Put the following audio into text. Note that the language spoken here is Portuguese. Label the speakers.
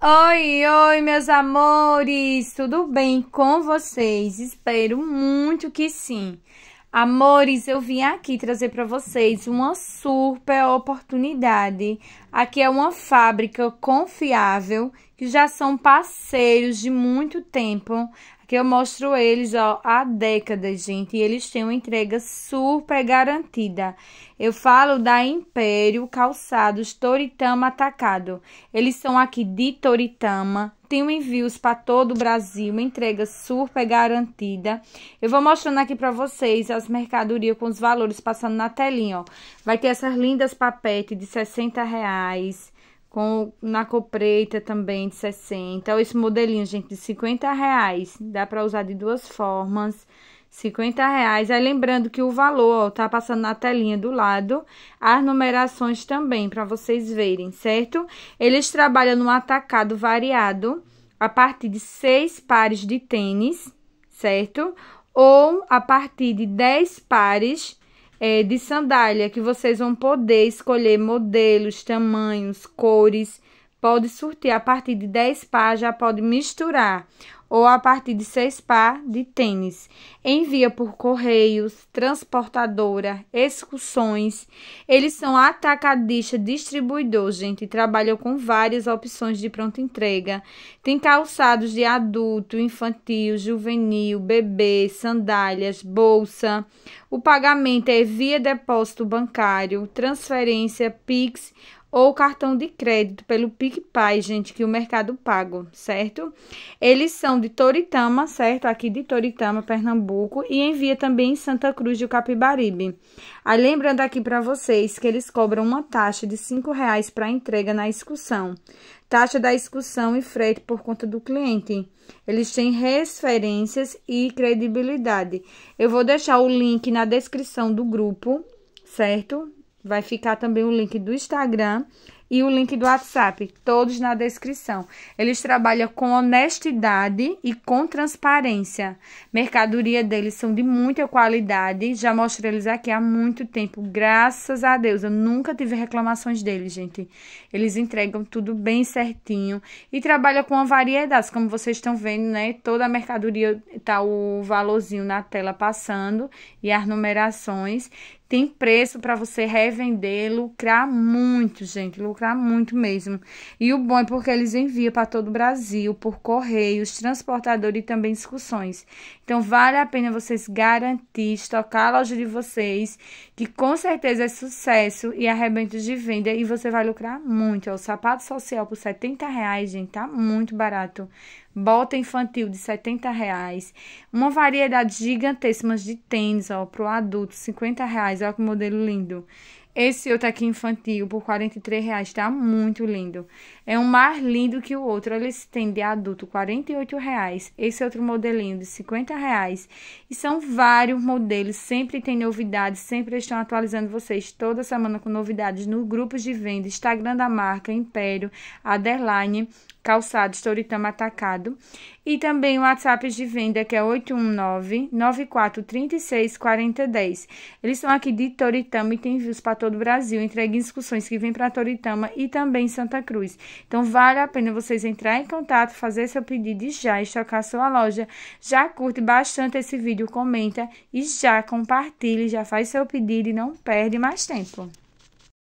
Speaker 1: Oi, oi, meus amores! Tudo bem com vocês? Espero muito que sim. Amores, eu vim aqui trazer para vocês uma super oportunidade Aqui é uma fábrica confiável, que já são parceiros de muito tempo. Aqui eu mostro eles ó, há décadas, gente, e eles têm uma entrega super garantida. Eu falo da Império Calçados Toritama Atacado. Eles são aqui de Toritama, Tem envios para todo o Brasil, entrega super garantida. Eu vou mostrando aqui para vocês as mercadorias com os valores passando na telinha, ó. Vai ter essas lindas papetes de 60 reais reais, com na copreta também de 60. Ou esse modelinho, gente, de 50 reais. Dá para usar de duas formas. 50 reais. Aí lembrando que o valor ó, tá passando na telinha do lado, as numerações também para vocês verem, certo? Eles trabalham no atacado variado a partir de seis pares de tênis, certo? Ou a partir de 10 pares é, de sandália que vocês vão poder escolher modelos, tamanhos, cores pode surtir a partir de 10 par, já pode misturar, ou a partir de 6 par de tênis. Envia por correios, transportadora, excursões. Eles são atacadista, distribuidor, gente, trabalham com várias opções de pronta entrega. Tem calçados de adulto, infantil, juvenil, bebê, sandálias, bolsa. O pagamento é via depósito bancário, transferência, Pix ou cartão de crédito pelo PicPay, gente, que o Mercado Pago, certo? Eles são de Toritama, certo? Aqui de Toritama, Pernambuco, e envia também em Santa Cruz do Capibaribe. Aí, ah, lembrando aqui para vocês que eles cobram uma taxa de R$ 5,00 para entrega na excursão. Taxa da excursão e frete por conta do cliente. Eles têm referências e credibilidade. Eu vou deixar o link na descrição do grupo, certo? Vai ficar também o link do Instagram e o link do WhatsApp, todos na descrição. Eles trabalham com honestidade e com transparência. Mercadoria deles são de muita qualidade, já mostrei eles aqui há muito tempo, graças a Deus. Eu nunca tive reclamações deles, gente. Eles entregam tudo bem certinho e trabalham com variedades, como vocês estão vendo, né? Toda a mercadoria tá o valorzinho na tela passando e as numerações tem preço para você revender, lucrar muito, gente, lucrar muito mesmo. E o bom é porque eles enviam para todo o Brasil por correios, transportador e também discussões. Então vale a pena vocês garantir, estocar a loja de vocês, que com certeza é sucesso e arrebento de venda e você vai lucrar muito. É o sapato social por 70 reais, gente, tá muito barato bota infantil de 70 reais, uma variedade gigantesca de tênis, ó, pro adulto, 50 reais, olha que modelo lindo. Esse aqui infantil por R$ reais tá muito lindo. É um mais lindo que o outro. Eles tem de adulto R$ reais. Esse outro modelinho de R$ reais. E são vários modelos. Sempre tem novidades. Sempre estão atualizando vocês toda semana com novidades no grupos de venda, Instagram da marca, Império, Aderline, Calçado, Toritama Atacado. E também o WhatsApp de venda, que é 819 9436 4010. Eles são aqui de Toritama e tem views para todos todo o Brasil, entregue em excursões que vem para Toritama e também Santa Cruz. Então vale a pena vocês entrar em contato, fazer seu pedido e já estocar sua loja. Já curte bastante esse vídeo, comenta e já compartilhe, já faz seu pedido e não perde mais tempo.